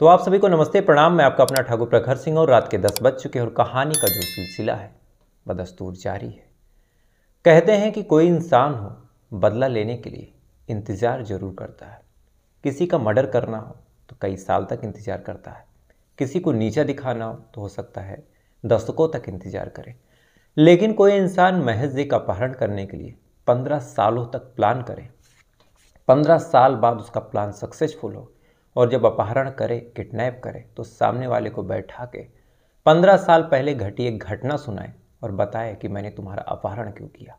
तो आप सभी को नमस्ते प्रणाम मैं आपका अपना ठाकुर प्रखर सिंह और रात के दस बज चुके और कहानी का जो सिलसिला है बदस्तूर जारी है कहते हैं कि कोई इंसान हो बदला लेने के लिए इंतज़ार जरूर करता है किसी का मर्डर करना हो तो कई साल तक इंतज़ार करता है किसी को नीचा दिखाना हो तो हो सकता है दशकों तक इंतज़ार करे लेकिन कोई इंसान महज एक अपहरण करने के लिए पंद्रह सालों तक प्लान करे पंद्रह साल बाद उसका प्लान सक्सेसफुल हो और जब अपहरण करे किडनैप करे तो सामने वाले को बैठा के पंद्रह साल पहले घटी एक घटना सुनाए और बताए कि मैंने तुम्हारा अपहरण क्यों किया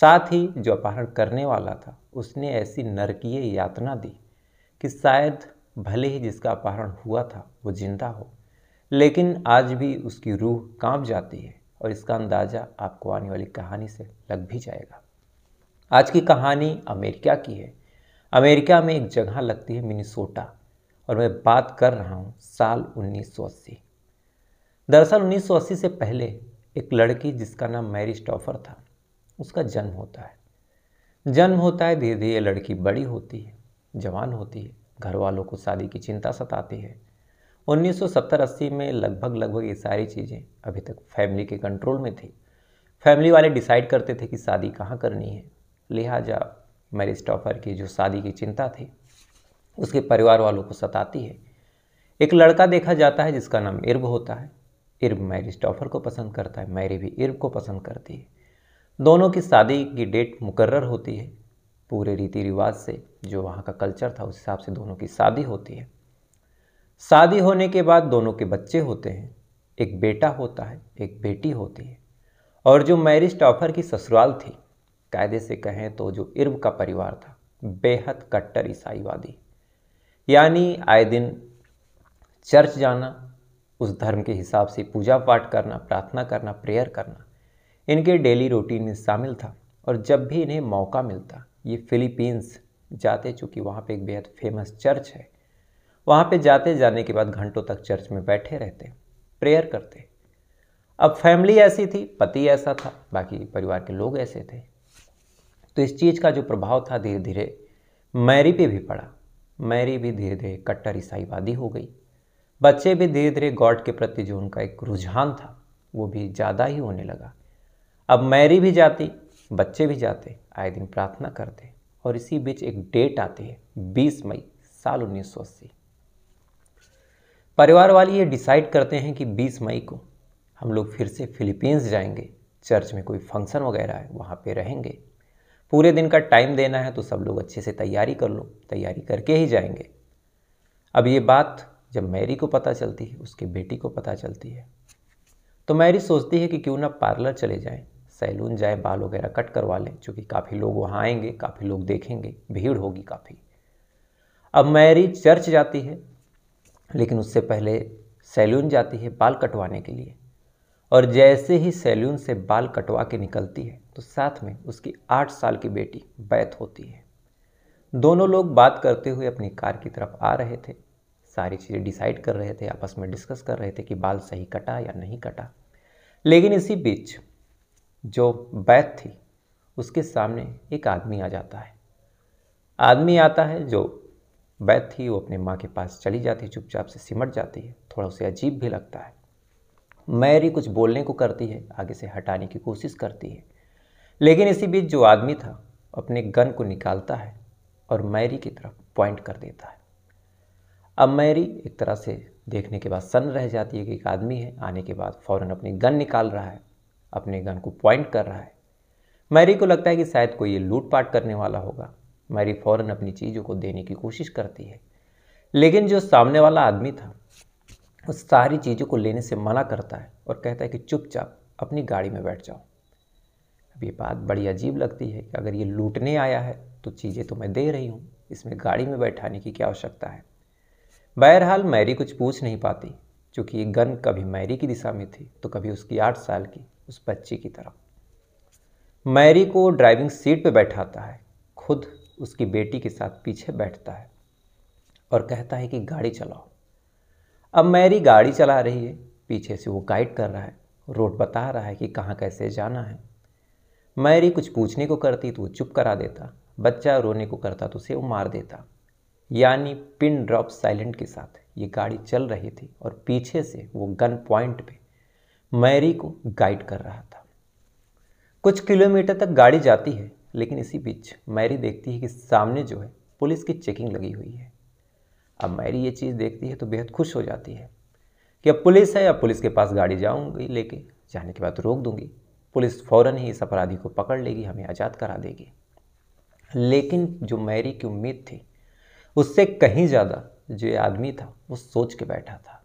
साथ ही जो अपहरण करने वाला था उसने ऐसी नरकीय यातना दी कि शायद भले ही जिसका अपहरण हुआ था वो जिंदा हो लेकिन आज भी उसकी रूह कांप जाती है और इसका अंदाज़ा आपको आने वाली कहानी से लग भी जाएगा आज की कहानी अमेरिका की है अमेरिका में एक जगह लगती है मिनिसोटा और मैं बात कर रहा हूँ साल 1980 दरअसल 1980 से पहले एक लड़की जिसका नाम मैरी स्टॉफर था उसका जन्म होता है जन्म होता है धीरे धीरे लड़की बड़ी होती है जवान होती है घर वालों को शादी की चिंता सताती है 1970-80 में लगभग लगभग ये सारी चीज़ें अभी तक फैमिली के कंट्रोल में थी फैमिली वाले डिसाइड करते थे कि शादी कहाँ करनी है लिहाजा मैरी स्टॉफर की जो शादी की चिंता थी उसके परिवार वालों को सताती है एक लड़का देखा जाता है जिसका नाम इर्ब होता है इर्ब मैरी स्टॉफर को पसंद करता है मैरी भी इर्ब को पसंद करती है दोनों की शादी की डेट मुकर्र होती है पूरे रीति रिवाज से जो वहाँ का कल्चर था उस हिसाब से दोनों की शादी होती है शादी होने के बाद दोनों के बच्चे होते हैं एक बेटा होता है एक बेटी होती है और जो मैरी स्टॉफर की ससुराल थी कायदे से कहें तो जो इर्ब का परिवार था बेहद कट्टर ईसाईवादी यानी आए दिन चर्च जाना उस धर्म के हिसाब से पूजा पाठ करना प्रार्थना करना प्रेयर करना इनके डेली रूटीन में शामिल था और जब भी इन्हें मौका मिलता ये फिलीपींस जाते चूँकि वहाँ पे एक बेहद फेमस चर्च है वहाँ पे जाते जाने के बाद घंटों तक चर्च में बैठे रहते प्रेयर करते अब फैमिली ऐसी थी पति ऐसा था बाकी परिवार के लोग ऐसे थे तो इस चीज़ का जो प्रभाव था धीरे धीरे मैरी पे भी पड़ा मैरी भी धीरे धीरे कट्टर ईसाईवादी हो गई बच्चे भी धीरे धीरे गॉड के प्रति जो उनका एक रुझान था वो भी ज़्यादा ही होने लगा अब मैरी भी जाती बच्चे भी जाते आए दिन प्रार्थना करते और इसी बीच एक डेट आती है 20 मई साल उन्नीस परिवार वाले ये डिसाइड करते हैं कि 20 मई को हम लोग फिर से फिलीपींस जाएंगे चर्च में कोई फंक्शन वगैरह है वहाँ पे रहेंगे पूरे दिन का टाइम देना है तो सब लोग अच्छे से तैयारी कर लो तैयारी करके ही जाएंगे अब ये बात जब मैरी को पता चलती है उसकी बेटी को पता चलती है तो मैरी सोचती है कि क्यों ना पार्लर चले जाएं सैलून जाए बाल वगैरह कट करवा लें क्योंकि काफ़ी लोग वहाँ आएंगे काफ़ी लोग देखेंगे भीड़ होगी काफ़ी अब मैरी चर्च जाती है लेकिन उससे पहले सैलून जाती है बाल कटवाने के लिए और जैसे ही सैलून से बाल कटवा के निकलती है तो साथ में उसकी आठ साल की बेटी बैत होती है दोनों लोग बात करते हुए अपनी कार की तरफ आ रहे थे सारी चीज़ें डिसाइड कर रहे थे आपस में डिस्कस कर रहे थे कि बाल सही कटा या नहीं कटा लेकिन इसी बीच जो बैत थी उसके सामने एक आदमी आ जाता है आदमी आता है जो बैत थी वो अपने माँ के पास चली जाती है चुपचाप से सिमट जाती है थोड़ा उसे अजीब भी लगता है मैरी कुछ बोलने को करती है आगे से हटाने की कोशिश करती है लेकिन इसी बीच जो आदमी था अपने गन को निकालता है और मैरी की तरफ पॉइंट कर देता है अब मैरी एक तरह से देखने के बाद सन रह जाती है कि एक आदमी है आने के बाद फ़ौरन अपनी गन निकाल रहा है अपने गन को पॉइंट कर रहा है मैरी को लगता है कि शायद कोई ये लूटपाट करने वाला होगा मैरी फ़ौरन अपनी चीज़ों को देने की कोशिश करती है लेकिन जो सामने वाला आदमी था उस सारी चीज़ों को लेने से मना करता है और कहता है कि चुपचाप अपनी गाड़ी में बैठ जाओ तो ये बात बड़ी अजीब लगती है कि अगर ये लूटने आया है तो चीज़ें तो मैं दे रही हूँ इसमें गाड़ी में बैठाने की क्या आवश्यकता है बहरहाल मैरी कुछ पूछ नहीं पाती चूँकि ये गन कभी मैरी की दिशा में थी तो कभी उसकी आठ साल की उस बच्ची की तरफ मैरी को ड्राइविंग सीट पर बैठाता है खुद उसकी बेटी के साथ पीछे बैठता है और कहता है कि गाड़ी चलाओ अब मैरी गाड़ी चला रही है पीछे से वो गाइड कर रहा है रोड बता रहा है कि कहाँ कैसे जाना है मैरी कुछ पूछने को करती तो वो चुप करा देता बच्चा रोने को करता तो उसे वो मार देता यानी पिन ड्रॉप साइलेंट के साथ ये गाड़ी चल रही थी और पीछे से वो गन पॉइंट पे मैरी को गाइड कर रहा था कुछ किलोमीटर तक गाड़ी जाती है लेकिन इसी बीच मैरी देखती है कि सामने जो है पुलिस की चेकिंग लगी हुई है अब मैरी ये चीज़ देखती है तो बेहद खुश हो जाती है कि अब पुलिस है अब पुलिस के पास गाड़ी जाऊंगी लेके जाने के बाद रोक दूंगी पुलिस फ़ौरन ही इस अपराधी को पकड़ लेगी हमें आज़ाद करा देगी लेकिन जो मैरी की उम्मीद थी उससे कहीं ज़्यादा जो आदमी था वो सोच के बैठा था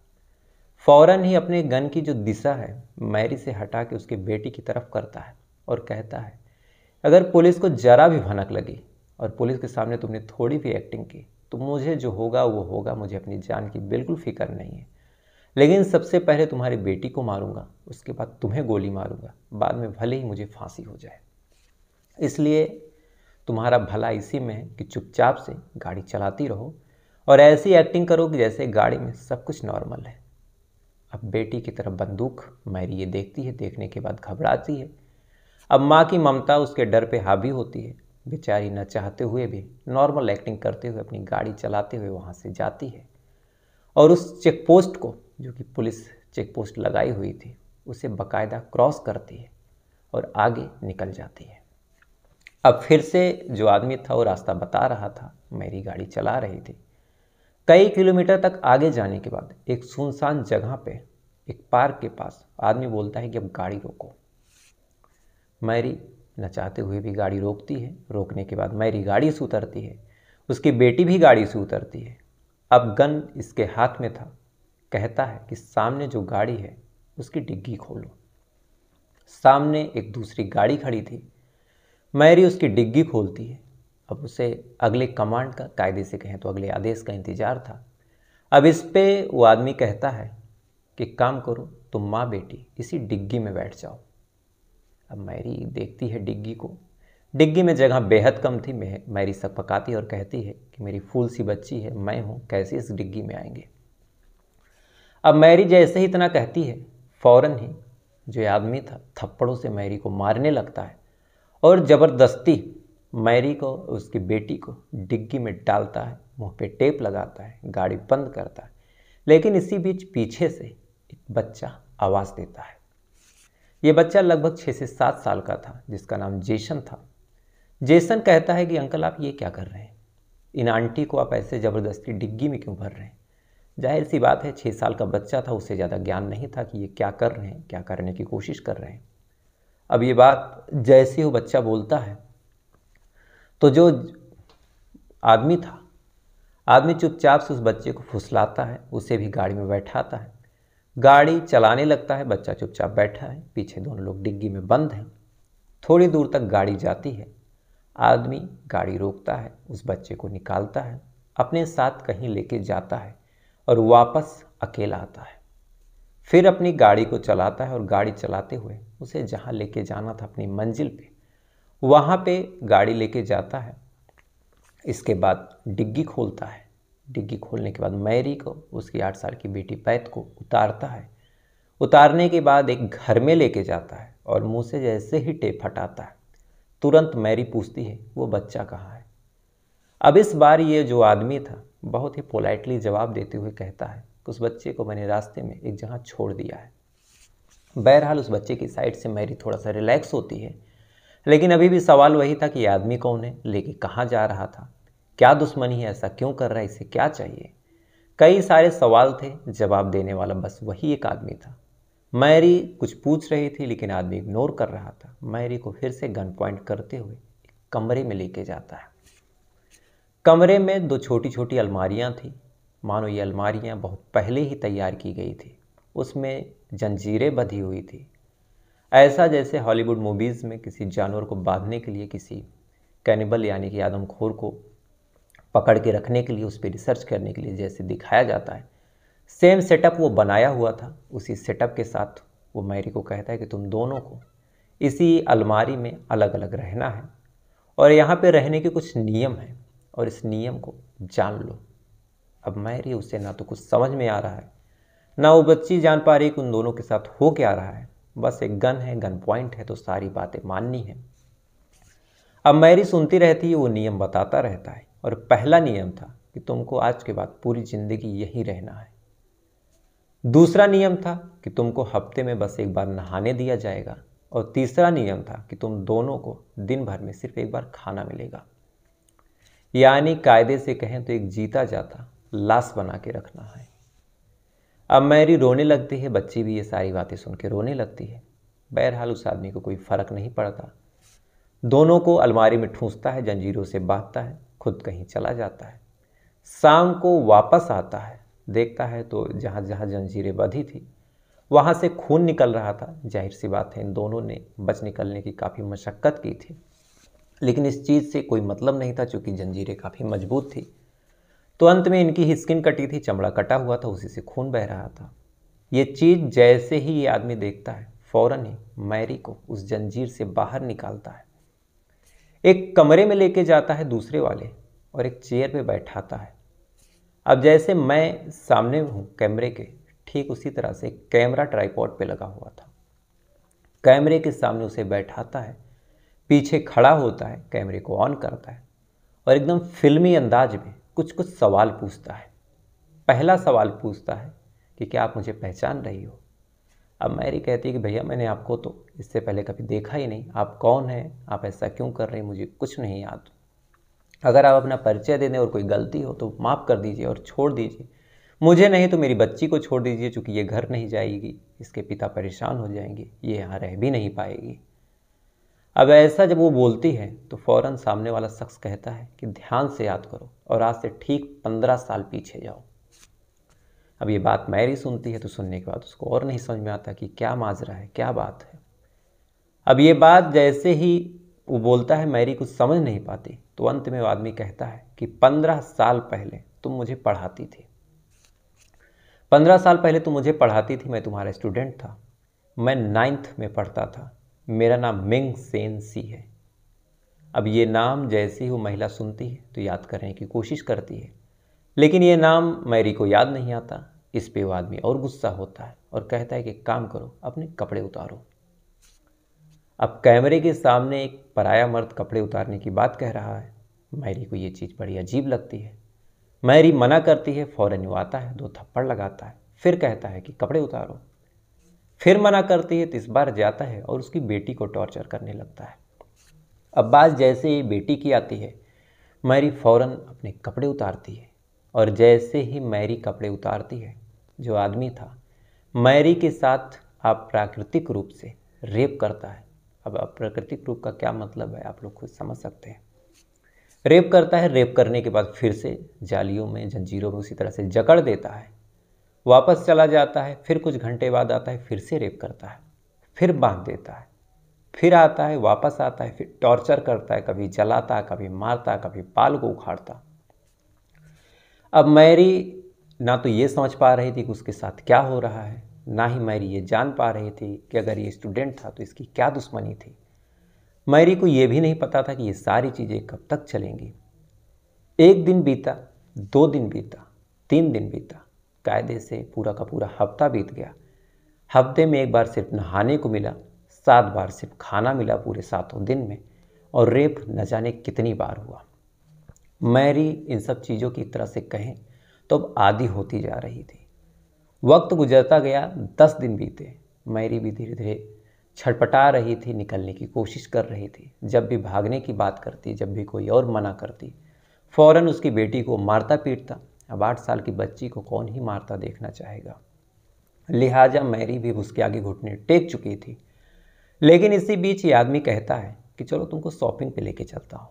फ़ौरन ही अपने गन की जो दिशा है मैरी से हटा के उसके बेटी की तरफ करता है और कहता है अगर पुलिस को ज़रा भी भनक लगी और पुलिस के सामने तुमने थोड़ी भी एक्टिंग की तो मुझे जो होगा वो होगा मुझे अपनी जान की बिल्कुल फिक्र नहीं है लेकिन सबसे पहले तुम्हारी बेटी को मारूंगा उसके बाद तुम्हें गोली मारूंगा बाद में भले ही मुझे फांसी हो जाए इसलिए तुम्हारा भला इसी में है कि चुपचाप से गाड़ी चलाती रहो और ऐसी एक्टिंग करो कि जैसे गाड़ी में सब कुछ नॉर्मल है अब बेटी की तरफ बंदूक मैरी ये देखती है देखने के बाद घबराती है अब माँ की ममता उसके डर पे हावी होती है बेचारी न चाहते हुए भी नॉर्मल एक्टिंग करते हुए अपनी गाड़ी चलाते हुए वहाँ से जाती है और उस चेक पोस्ट को जो कि पुलिस चेक पोस्ट लगाई हुई थी उसे बकायदा क्रॉस करती है और आगे निकल जाती है अब फिर से जो आदमी था वो रास्ता बता रहा था मेरी गाड़ी चला रही थी कई किलोमीटर तक आगे जाने के बाद एक सुनसान जगह पे एक पार्क के पास आदमी बोलता है कि अब गाड़ी रोको मैरी नचाते हुए भी गाड़ी रोकती है रोकने के बाद मैरी गाड़ी से उतरती है उसकी बेटी भी गाड़ी से उतरती है अब गन इसके हाथ में था कहता है कि सामने जो गाड़ी है उसकी डिग्गी खोलो सामने एक दूसरी गाड़ी खड़ी थी मैरी उसकी डिग्गी खोलती है अब उसे अगले कमांड का कायदे से कहें तो अगले आदेश का इंतज़ार था अब इस पे वो आदमी कहता है कि काम करो तुम माँ बेटी इसी डिग्गी में बैठ जाओ अब मैरी देखती है डिग्गी को डिग्गी में जगह बेहद कम थी मैं मैरी पकाती और कहती है कि मेरी फूल सी बच्ची है मैं हूँ कैसे इस डिग्गी में आएंगे अब मैरी जैसे ही इतना कहती है फौरन ही जो आदमी था थप्पड़ों से मैरी को मारने लगता है और ज़बरदस्ती मैरी को उसकी बेटी को डिग्गी में डालता है मुंह पे टेप लगाता है गाड़ी बंद करता है लेकिन इसी बीच पीछे से एक बच्चा आवाज़ देता है ये बच्चा लगभग छः से सात साल का था जिसका नाम जेसन था जेसन कहता है कि अंकल आप ये क्या कर रहे हैं इन आंटी को आप ऐसे ज़बरदस्ती डिग्गी में क्यों भर रहे हैं जाहिर सी बात है छः साल का बच्चा था उसे ज़्यादा ज्ञान नहीं था कि ये क्या कर रहे हैं क्या करने की कोशिश कर रहे हैं अब ये बात जैसे वो बच्चा बोलता है तो जो आदमी था आदमी चुपचाप से उस बच्चे को फुसलाता है उसे भी गाड़ी में बैठाता है गाड़ी चलाने लगता है बच्चा चुपचाप बैठा है पीछे दोनों लोग डिग्गी में बंद हैं थोड़ी दूर तक गाड़ी जाती है आदमी गाड़ी रोकता है उस बच्चे को निकालता है अपने साथ कहीं लेके जाता है और वापस अकेला आता है फिर अपनी गाड़ी को चलाता है और गाड़ी चलाते हुए उसे जहाँ लेके जाना था अपनी मंजिल पे वहाँ पे गाड़ी लेके जाता है इसके बाद डिग्गी खोलता है डिग्गी खोलने के बाद मैरी को उसकी आठ साल की बेटी पैत को उतारता है उतारने के बाद एक घर में लेके जाता है और मुंह से जैसे ही टेप हटाता है तुरंत मैरी पूछती है वो बच्चा कहाँ है अब इस बार ये जो आदमी था बहुत ही पोलाइटली जवाब देते हुए कहता है कि उस बच्चे को मैंने रास्ते में एक जगह छोड़ दिया है बहरहाल उस बच्चे की साइड से मैरी थोड़ा सा रिलैक्स होती है लेकिन अभी भी सवाल वही था कि ये आदमी कौन है लेके कहाँ जा रहा था क्या दुश्मनी है ऐसा क्यों कर रहा है इसे क्या चाहिए कई सारे सवाल थे जवाब देने वाला बस वही एक आदमी था मैरी कुछ पूछ रही थी लेकिन आदमी इग्नोर कर रहा था मैरी को फिर से गन पॉइंट करते हुए कमरे में लेके जाता है कमरे में दो छोटी छोटी अलमारियाँ थी मानो ये अलमारियाँ बहुत पहले ही तैयार की गई थी उसमें जंजीरें बधी हुई थी ऐसा जैसे हॉलीवुड मूवीज़ में किसी जानवर को बांधने के लिए किसी कैनिबल यानी कि आदमखोर को पकड़ के रखने के लिए उस पर रिसर्च करने के लिए जैसे दिखाया जाता है सेम सेटअप वो बनाया हुआ था उसी सेटअप के साथ वो मैरी को कहता है कि तुम दोनों को इसी अलमारी में अलग अलग रहना है और यहाँ पे रहने के कुछ नियम हैं और इस नियम को जान लो अब मैरी उसे ना तो कुछ समझ में आ रहा है ना वो बच्ची जान पा रही कि उन दोनों के साथ हो क्या रहा है बस एक गन है गन पॉइंट है तो सारी बातें माननी है अब मैरी सुनती रहती है वो नियम बताता रहता है और पहला नियम था कि तुमको आज के बाद पूरी ज़िंदगी यही रहना है दूसरा नियम था कि तुमको हफ्ते में बस एक बार नहाने दिया जाएगा और तीसरा नियम था कि तुम दोनों को दिन भर में सिर्फ एक बार खाना मिलेगा यानी कायदे से कहें तो एक जीता जाता लाश बना के रखना है अब मैरी रोने लगती है बच्ची भी ये सारी बातें सुन के रोने लगती है बहरहाल उस आदमी को कोई फ़र्क नहीं पड़ता दोनों को अलमारी में ठूंसता है जंजीरों से बांधता है खुद कहीं चला जाता है शाम को वापस आता है देखता है तो जहाँ जहाँ जंजीरें बधी थी वहाँ से खून निकल रहा था जाहिर सी बात है इन दोनों ने बच निकलने की काफ़ी मशक्क़त की थी लेकिन इस चीज़ से कोई मतलब नहीं था चूँकि जंजीरें काफ़ी मजबूत थी तो अंत में इनकी स्किन कटी थी चमड़ा कटा हुआ था उसी से खून बह रहा था ये चीज़ जैसे ही ये आदमी देखता है फ़ौर ही मैरी को उस जंजीर से बाहर निकालता है एक कमरे में लेके जाता है दूसरे वाले और एक चेयर पे बैठाता है अब जैसे मैं सामने हूँ कैमरे के ठीक उसी तरह से कैमरा ट्राईपॉड पे लगा हुआ था कैमरे के सामने उसे बैठाता है पीछे खड़ा होता है कैमरे को ऑन करता है और एकदम फिल्मी अंदाज में कुछ कुछ सवाल पूछता है पहला सवाल पूछता है कि क्या आप मुझे पहचान रही हो अब मैरी कहती है कि भैया मैंने आपको तो इससे पहले कभी देखा ही नहीं आप कौन हैं आप ऐसा क्यों कर रहे हैं मुझे कुछ नहीं याद अगर आप अपना परिचय दे दें और कोई गलती हो तो माफ़ कर दीजिए और छोड़ दीजिए मुझे नहीं तो मेरी बच्ची को छोड़ दीजिए क्योंकि ये घर नहीं जाएगी इसके पिता परेशान हो जाएंगे ये यहाँ रह भी नहीं पाएगी अब ऐसा जब वो बोलती है तो फ़ौर सामने वाला शख्स कहता है कि ध्यान से याद करो और आज से ठीक पंद्रह साल पीछे जाओ अब ये बात मैरी सुनती है तो सुनने के बाद उसको और नहीं समझ में आता कि क्या माजरा है क्या बात है अब ये बात जैसे ही वो बोलता है मैरी कुछ समझ नहीं पाती तो अंत में वो आदमी कहता है कि पंद्रह साल पहले तुम मुझे पढ़ाती थी पंद्रह साल पहले तुम मुझे पढ़ाती थी मैं तुम्हारा स्टूडेंट था मैं नाइन्थ में पढ़ता था मेरा नाम मिंग सेन सी है अब ये नाम जैसे ही वो महिला सुनती है तो याद करने की कोशिश करती है लेकिन ये नाम मैरी को याद नहीं आता इस पे वो आदमी और गुस्सा होता है और कहता है कि काम करो अपने कपड़े उतारो अब कैमरे के सामने एक पराया मर्द कपड़े उतारने की बात कह रहा है मैरी को ये चीज़ बड़ी अजीब लगती है मैरी मना करती है फ़ौरन वो आता है दो थप्पड़ लगाता है फिर कहता है कि कपड़े उतारो फिर मना करती है तो इस बार जाता है और उसकी बेटी को टॉर्चर करने लगता है अब्बास जैसे ही बेटी की आती है मैरी फौरन अपने कपड़े उतारती है और जैसे ही मैरी कपड़े उतारती है जो आदमी था मैरी के साथ आप प्राकृतिक रूप से रेप करता है अब प्राकृतिक रूप का क्या मतलब है आप लोग खुद समझ सकते हैं रेप करता है रेप करने के बाद फिर से जालियों में जंजीरों में उसी तरह से जकड़ देता है वापस चला जाता है फिर कुछ घंटे बाद आता है फिर से रेप करता है फिर बांध देता है फिर आता है वापस आता है फिर टॉर्चर करता है कभी जलाता कभी मारता कभी पाल को उखाड़ता अब मैरी ना तो ये समझ पा रही थी कि उसके साथ क्या हो रहा है ना ही मैरी ये जान पा रही थी कि अगर ये स्टूडेंट था तो इसकी क्या दुश्मनी थी मैरी को ये भी नहीं पता था कि ये सारी चीज़ें कब तक चलेंगी एक दिन बीता दो दिन बीता तीन दिन बीता कायदे से पूरा का पूरा हफ्ता बीत गया हफ्ते में एक बार सिर्फ नहाने को मिला सात बार सिर्फ खाना मिला पूरे सातों दिन में और रेप न जाने कितनी बार हुआ मैरी इन सब चीज़ों की तरह से कहें तो अब आदि होती जा रही थी वक्त गुजरता गया दस दिन बीते मैरी भी धीरे धीरे छटपटा रही थी निकलने की कोशिश कर रही थी जब भी भागने की बात करती जब भी कोई और मना करती फ़ौरन उसकी बेटी को मारता पीटता अब आठ साल की बच्ची को कौन ही मारता देखना चाहेगा लिहाजा मैरी भी उसके आगे घुटने टेक चुकी थी लेकिन इसी बीच ये आदमी कहता है कि चलो तुमको शॉपिंग पे लेके चलता हूँ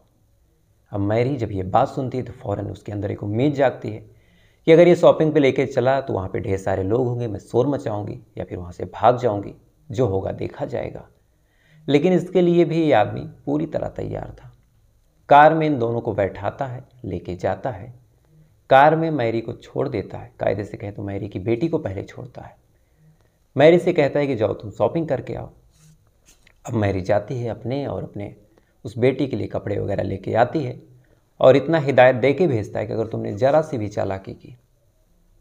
अब मैरी जब ये बात सुनती है तो फ़ौरन उसके अंदर एक उम्मीद जागती है कि अगर ये शॉपिंग पे लेके चला तो वहाँ पे ढेर सारे लोग होंगे मैं शोर मचाऊंगी या फिर वहाँ से भाग जाऊंगी जो होगा देखा जाएगा लेकिन इसके लिए भी ये आदमी पूरी तरह तैयार था कार में इन दोनों को बैठाता है लेके जाता है कार में मैरी को छोड़ देता है कायदे से कहे तो मैरी की बेटी को पहले छोड़ता है मैरी से कहता है कि जाओ तुम शॉपिंग करके आओ अब मैरी जाती है अपने और अपने उस बेटी के लिए कपड़े वगैरह लेके आती है और इतना हिदायत दे के भेजता है कि अगर तुमने ज़रा सी भी चालाकी की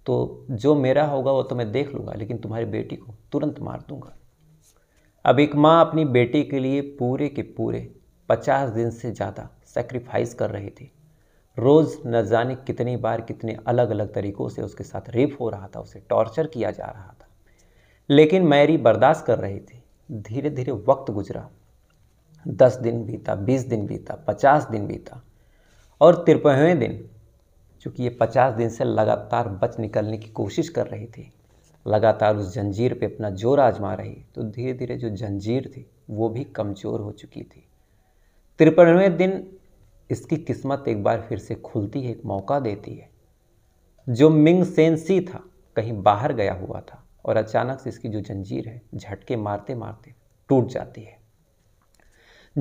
तो जो मेरा होगा वो तो मैं देख लूँगा लेकिन तुम्हारी बेटी को तुरंत मार दूँगा अब एक माँ अपनी बेटी के लिए पूरे के पूरे पचास दिन से ज़्यादा सेक्रीफाइस कर रही थी रोज़ न जाने कितनी बार कितने अलग अलग तरीक़ों से उसके साथ रेप हो रहा था उसे टॉर्चर किया जा रहा था लेकिन मैरी बर्दाश्त कर रही थी धीरे धीरे वक्त गुजरा दस दिन बीता बीस दिन बीता पचास दिन बीता और तिरपनवें दिन चूँकि ये पचास दिन से लगातार बच निकलने की कोशिश कर रही थी लगातार उस जंजीर पे अपना जोर आजमा रही तो धीरे धीरे जो जंजीर थी वो भी कमज़ोर हो चुकी थी तिरपनवें दिन इसकी किस्मत एक बार फिर से खुलती है एक मौका देती है जो मिंग सेंसी था कहीं बाहर गया हुआ था और अचानक से इसकी जो जंजीर है झटके मारते मारते टूट जाती है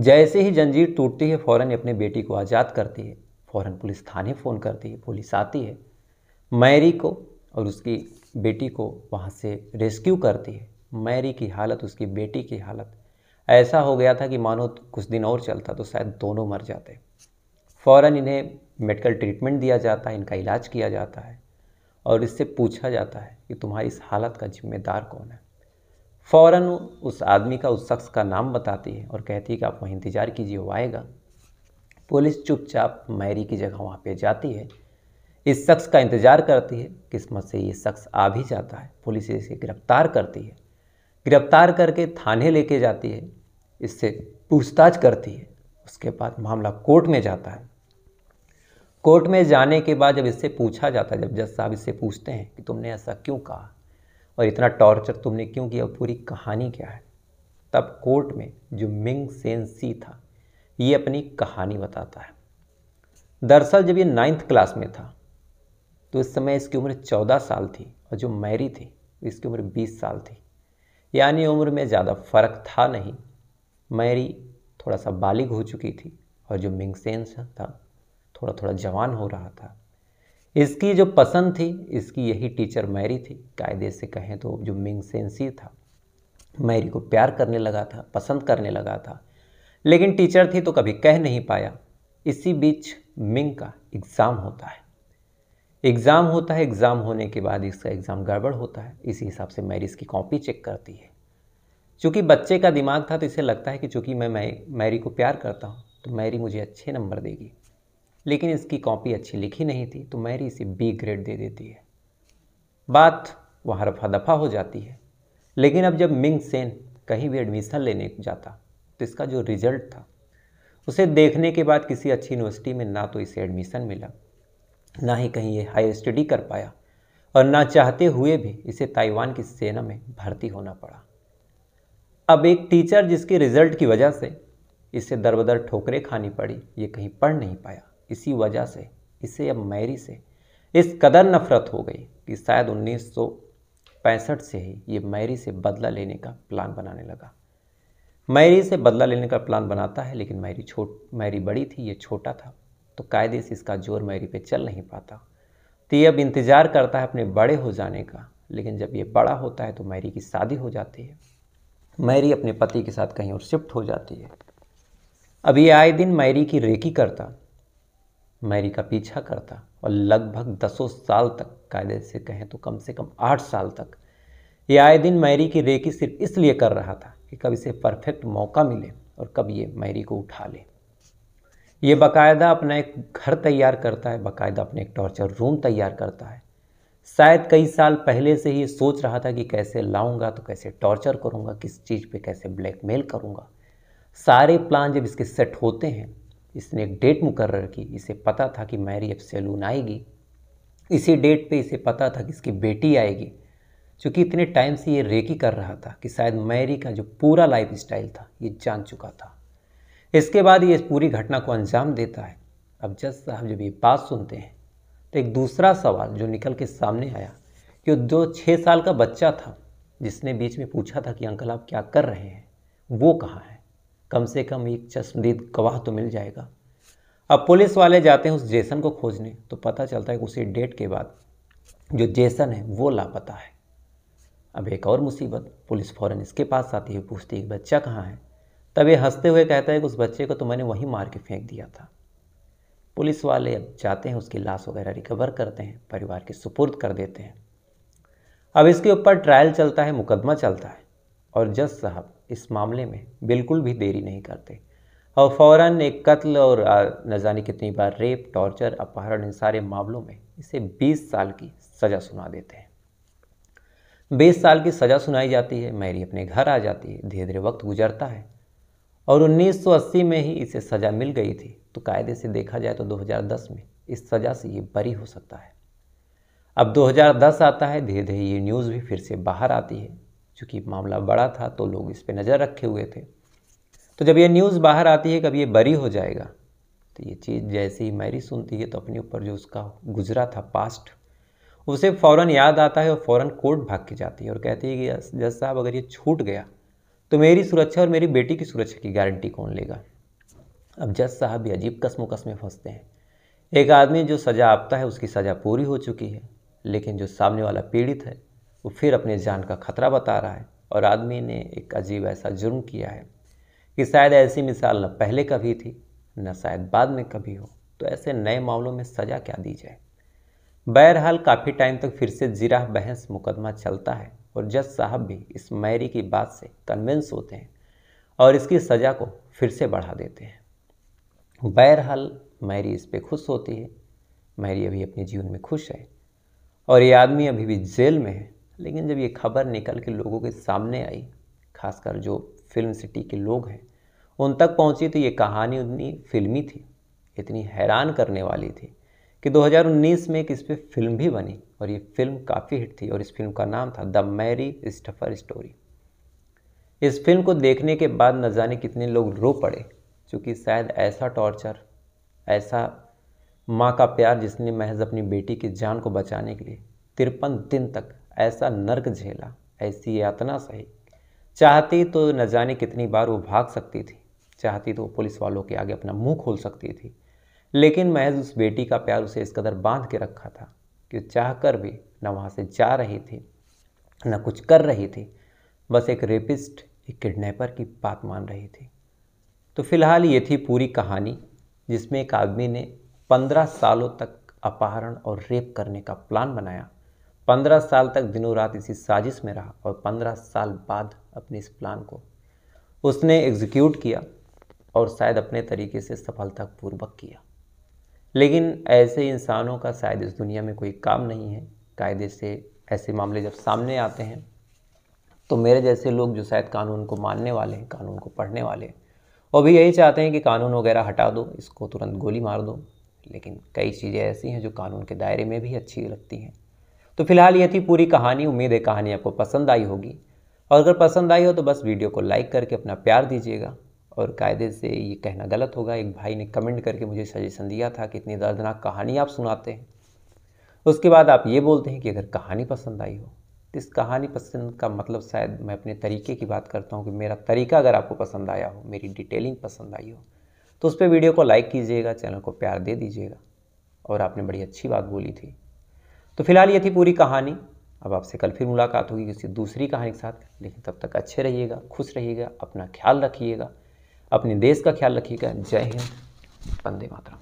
जैसे ही जंजीर टूटती है फौरन अपने बेटी को आज़ाद करती है फौरन पुलिस थाने फ़ोन करती है पुलिस आती है मैरी को और उसकी बेटी को वहाँ से रेस्क्यू करती है मैरी की हालत उसकी बेटी की हालत ऐसा हो गया था कि मानो कुछ दिन और चलता तो शायद दोनों मर जाते हैं फ़ौर इन्हें मेडिकल ट्रीटमेंट दिया जाता है इनका इलाज किया जाता है और इससे पूछा जाता है कि तुम्हारी इस हालत का जिम्मेदार कौन है फ़ौर उस आदमी का उस शख्स का नाम बताती है और कहती है कि आप वहीं इंतज़ार कीजिए वो आएगा पुलिस चुपचाप मैरी की जगह वहाँ पे जाती है इस शख्स का इंतज़ार करती है किस्मत से ये शख्स आ भी जाता है पुलिस इसे गिरफ्तार करती है गिरफ्तार करके थाने लेके जाती है इससे पूछताछ करती है उसके बाद मामला कोर्ट में जाता है कोर्ट में जाने के बाद जब इससे पूछा जाता है जब जज साहब इससे पूछते हैं कि तुमने ऐसा क्यों कहा और इतना टॉर्चर तुमने क्यों किया पूरी कहानी क्या है तब कोर्ट में जो मिंग सेन सी था ये अपनी कहानी बताता है दरअसल जब ये नाइन्थ क्लास में था तो इस समय इसकी उम्र चौदह साल थी और जो मैरी थी इसकी उम्र बीस साल थी यानी उम्र में ज़्यादा फर्क था नहीं मैरी थोड़ा सा बालिग हो चुकी थी और जो मिंगसेंस था थोड़ा थोड़ा जवान हो रहा था इसकी जो पसंद थी इसकी यही टीचर मैरी थी कायदे से कहें तो जो मिंग सेंसी था मैरी को प्यार करने लगा था पसंद करने लगा था लेकिन टीचर थी तो कभी कह नहीं पाया इसी बीच मिंग का एग्ज़ाम होता है एग्ज़ाम होता है एग्ज़ाम होने के बाद इसका एग्ज़ाम गड़बड़ होता है इसी हिसाब से मैरी इसकी कॉपी चेक करती है चूँकि बच्चे का दिमाग था तो इसे लगता है कि चूँकि मैं मैरी को प्यार करता हूँ तो मैरी मुझे अच्छे नंबर देगी लेकिन इसकी कॉपी अच्छी लिखी नहीं थी तो मैरी इसे बी ग्रेड दे देती है बात वहाँ रफा दफा हो जाती है लेकिन अब जब मिंग सेन कहीं भी एडमिशन लेने जाता तो इसका जो रिजल्ट था उसे देखने के बाद किसी अच्छी यूनिवर्सिटी में ना तो इसे एडमिशन मिला ना ही कहीं ये हायर स्टडी कर पाया और ना चाहते हुए भी इसे ताइवान की सेना में भर्ती होना पड़ा अब एक टीचर जिसके रिजल्ट की वजह से इसे दरबदर ठोकरें खानी पड़ी ये कहीं पढ़ नहीं पाया इसी वजह से इसे अब मैरी से इस कदर नफरत हो गई कि शायद उन्नीस से ही ये मैरी से बदला लेने का प्लान बनाने लगा मैरी से बदला लेने का प्लान बनाता है लेकिन मैरी छोट मैरी बड़ी थी ये छोटा था तो कायदे से इसका जोर मैरी पे चल नहीं पाता तो ये अब इंतज़ार करता है अपने बड़े हो जाने का लेकिन जब ये बड़ा होता है तो मैरी की शादी हो जाती है मैरी अपने पति के साथ कहीं और शिफ्ट हो जाती है अब ये आए दिन मैरी की रेकी करता मैरी का पीछा करता और लगभग दसों साल तक कायदे से कहें तो कम से कम आठ साल तक ये आए दिन मैरी की रेकी सिर्फ इसलिए कर रहा था कि कब इसे परफेक्ट मौका मिले और कब ये मैरी को उठा ले ये बाकायदा अपना एक घर तैयार करता है बाकायदा अपने एक टॉर्चर रूम तैयार करता है शायद कई साल पहले से ही सोच रहा था कि कैसे लाऊंगा तो कैसे टॉर्चर करूंगा किस चीज़ पे कैसे ब्लैकमेल करूंगा सारे प्लान जब इसके सेट होते हैं इसने एक डेट मुकर्र की इसे पता था कि मैरी अब सैलून आएगी इसी डेट पे इसे पता था कि इसकी बेटी आएगी क्योंकि इतने टाइम से ये रेकी कर रहा था कि शायद मैरी का जो पूरा लाइफ स्टाइल था ये जान चुका था इसके बाद ये इस पूरी घटना को अंजाम देता है अब जज साहब जब ये बात सुनते हैं तो एक दूसरा सवाल जो निकल के सामने आया कि जो छः साल का बच्चा था जिसने बीच में पूछा था कि अंकल आप क्या कर रहे हैं वो कहाँ है कम से कम एक चश्मदीद गवाह तो मिल जाएगा अब पुलिस वाले जाते हैं उस जेसन को खोजने तो पता चलता है कि उसी डेट के बाद जो जेसन है वो लापता है अब एक और मुसीबत पुलिस फ़ौरन इसके पास आती है पूछती है बच्चा कहाँ है तब ये हंसते हुए कहता है कि उस बच्चे को तो मैंने वहीं मार के फेंक दिया था पुलिस वाले अब जाते हैं उसकी लाश वगैरह रिकवर करते हैं परिवार के सुपुर्द कर देते हैं अब इसके ऊपर ट्रायल चलता है मुकदमा चलता है और जज साहब इस मामले में बिल्कुल भी देरी नहीं करते और फ़ौर एक कत्ल और न जाने कितनी बार रेप टॉर्चर अपहरण इन सारे मामलों में इसे 20 साल की सज़ा सुना देते हैं 20 साल की सज़ा सुनाई जाती है मैरी अपने घर आ जाती है धीरे धीरे वक्त गुजरता है और 1980 में ही इसे सज़ा मिल गई थी तो कायदे से देखा जाए तो 2010 में इस सज़ा से ये बरी हो सकता है अब 2010 आता है धीरे धीरे ये न्यूज़ भी फिर से बाहर आती है क्योंकि मामला बड़ा था तो लोग इस पर नज़र रखे हुए थे तो जब ये न्यूज़ बाहर आती है कब ये बरी हो जाएगा तो ये चीज़ जैसे ही मैरी सुनती है तो अपने ऊपर जो उसका गुजरा था पास्ट उसे फ़ौर याद आता है और फ़ौरन कोर्ट भाग के जाती है और कहती है कि जज साहब अगर ये छूट गया तो मेरी सुरक्षा और मेरी बेटी की सुरक्षा की गारंटी कौन लेगा अब जज साहब भी अजीब कसमों कसमें फंसते हैं एक आदमी जो सज़ा आपता है उसकी सज़ा पूरी हो चुकी है लेकिन जो सामने वाला पीड़ित है वो फिर अपने जान का खतरा बता रहा है और आदमी ने एक अजीब ऐसा जुर्म किया है कि शायद ऐसी मिसाल न पहले कभी थी न शायद बाद में कभी हो तो ऐसे नए मामलों में सज़ा क्या दी जाए बहरहाल काफ़ी टाइम तक फिर से जिरा बहस मुकदमा चलता है और जज साहब भी इस मैरी की बात से कन्विंस होते हैं और इसकी सज़ा को फिर से बढ़ा देते हैं बहरहाल मैरी इस पर खुश होती है मैरी अभी अपने जीवन में खुश है और ये आदमी अभी भी जेल में है लेकिन जब ये खबर निकल के लोगों के सामने आई खासकर जो फिल्म सिटी के लोग हैं उन तक पहुंची तो ये कहानी उतनी फिल्मी थी इतनी हैरान करने वाली थी कि 2019 में एक इस पर फिल्म भी बनी और ये फिल्म काफ़ी हिट थी और इस फिल्म का नाम था द मैरी स्टफर स्टोरी इस फिल्म को देखने के बाद न जाने कितने लोग रो पड़े क्योंकि शायद ऐसा टॉर्चर ऐसा माँ का प्यार जिसने महज अपनी बेटी की जान को बचाने के लिए तिरपन दिन तक ऐसा नर्क झेला ऐसी यातना सही चाहती तो न जाने कितनी बार वो भाग सकती थी चाहती तो वो पुलिस वालों के आगे अपना मुंह खोल सकती थी लेकिन महज उस बेटी का प्यार उसे इस कदर बांध के रखा था कि चाह कर भी न वहाँ से जा रही थी न कुछ कर रही थी बस एक रेपिस्ट एक किडनैपर की बात मान रही थी तो फिलहाल ये थी पूरी कहानी जिसमें एक आदमी ने पंद्रह सालों तक अपहरण और रेप करने का प्लान बनाया पंद्रह साल तक दिनों रात इसी साजिश में रहा और पंद्रह साल बाद अपने इस प्लान को उसने एग्जीक्यूट किया और शायद अपने तरीके से सफलतापूर्वक किया लेकिन ऐसे इंसानों का शायद इस दुनिया में कोई काम नहीं है कायदे से ऐसे मामले जब सामने आते हैं तो मेरे जैसे लोग जो शायद कानून को मानने वाले हैं कानून को पढ़ने वाले हैं वो भी यही चाहते हैं कि कानून वगैरह हटा दो इसको तुरंत गोली मार दो लेकिन कई चीज़ें ऐसी हैं जो कानून के दायरे में भी अच्छी लगती हैं तो फिलहाल ये थी पूरी कहानी उम्मीद है कहानी आपको पसंद आई होगी और अगर पसंद आई हो तो बस वीडियो को लाइक करके अपना प्यार दीजिएगा और कायदे से ये कहना गलत होगा एक भाई ने कमेंट करके मुझे सजेशन दिया था कि इतनी दर्दनाक कहानी आप सुनाते हैं उसके बाद आप ये बोलते हैं कि अगर कहानी पसंद आई हो तो इस कहानी पसंद का मतलब शायद मैं अपने तरीके की बात करता हूँ कि मेरा तरीका अगर आपको पसंद आया हो मेरी डिटेलिंग पसंद आई हो तो उस पर वीडियो को लाइक कीजिएगा चैनल को प्यार दे दीजिएगा और आपने बड़ी अच्छी बात बोली थी तो फिलहाल ये थी पूरी कहानी अब आपसे कल फिर मुलाकात होगी किसी दूसरी कहानी के साथ लेकिन तब तक अच्छे रहिएगा खुश रहिएगा अपना ख्याल रखिएगा अपने देश का ख्याल रखिएगा जय हिंद वंदे मातरम